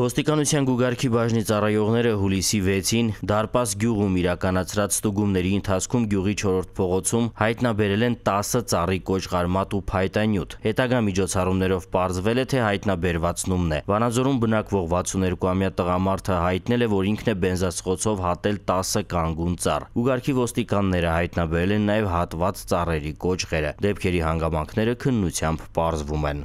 Ոստիկանության գուգարքի բաժնի ծառայողները հուլիսի 6-ին Դարպաս գյուղում իրականացրած ստուգումների ընթացքում գյուղի 4-րդ փողոցում հայտնաբերել են 10 ծառի կոճղարմատ ու փայտանյութ։ Հետագա միջոցառումներով պարզվել է, թե հայտնաբերվածնումն է։ Վանաձորում բնակվող 62-ամյա տղամարդը հայտնել է, որ ինքն է բենզասխոցով հատել 10 կանգուն ծառ։ Գուգարքի ոստիկանները հայտնաբերել են նաև հատված ծառերի կոճղերը։ Դեպքերի հանգամանքները քննությամբ պարզվում են։